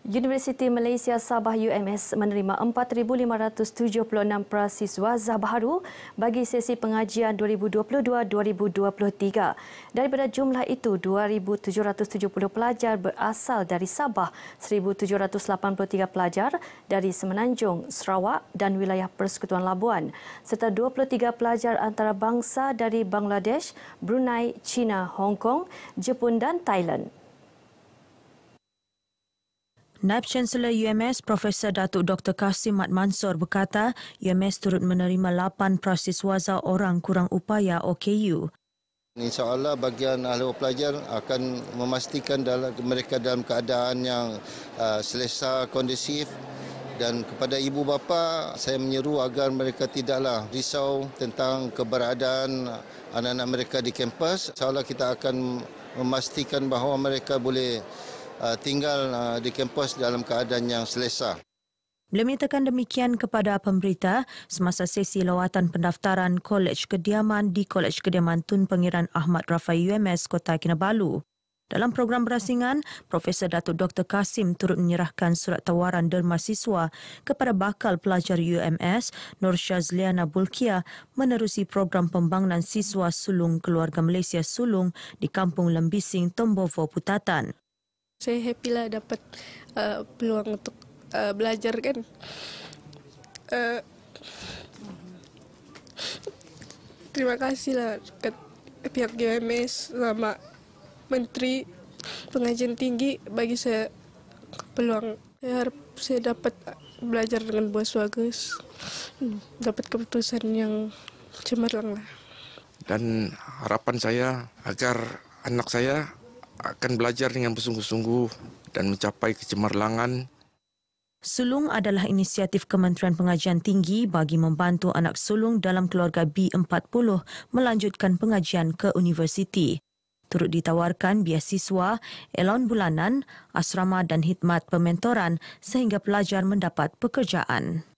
Universiti Malaysia Sabah UMS menerima 4576 prasiswa Zabaharu bagi sesi pengajian 2022-2023. Daripada jumlah itu 2770 pelajar berasal dari Sabah, 1783 pelajar dari Semenanjung, Sarawak dan wilayah Persekutuan Labuan serta 23 pelajar antarabangsa dari Bangladesh, Brunei, China, Hong Kong, Jepun dan Thailand. Naib Chancellor UMS Profesor Datuk Dr. Kasim Mat Mansor berkata UMS turut menerima 8 prasiswaza orang kurang upaya OKU. Insya Allah bagian ahli pelajar akan memastikan dalam, mereka dalam keadaan yang uh, selesa, kondisif dan kepada ibu bapa saya menyeru agar mereka tidaklah risau tentang keberadaan anak-anak mereka di kampus. Insya Allah kita akan memastikan bahawa mereka boleh Uh, tinggal uh, di kampus dalam keadaan yang selesa. Beliau menyatakan demikian kepada pemberita semasa sesi lawatan pendaftaran Kolej Kediaman di Kolej Kediaman Tun Pengiran Ahmad Rafai UMS Kota Kinabalu. Dalam program berasingan, Profesor Datuk Dr. Kasim turut menyerahkan surat tawaran derma siswa kepada bakal pelajar UMS Nur Syazliana Bulkia menerusi program pembangunan siswa sulung keluarga Malaysia Sulung di Kampung Lembising, Tombovo, Putatan. saya happy lah dapat uh, peluang untuk uh, belajar kan uh, terima kasih lah ke pihak GMS sama Menteri Pengajian Tinggi bagi saya peluang saya harap saya dapat belajar dengan bos bagus hmm, dapat keputusan yang cemerlang lah dan harapan saya agar anak saya akan belajar dengan bersungguh-sungguh dan mencapai kecemerlangan. Sulung adalah inisiatif Kementerian Pengajian Tinggi bagi membantu anak sulung dalam keluarga B40 melanjutkan pengajian ke universiti. Turut ditawarkan biasiswa, elon bulanan, asrama dan hikmat pementoran sehingga pelajar mendapat pekerjaan.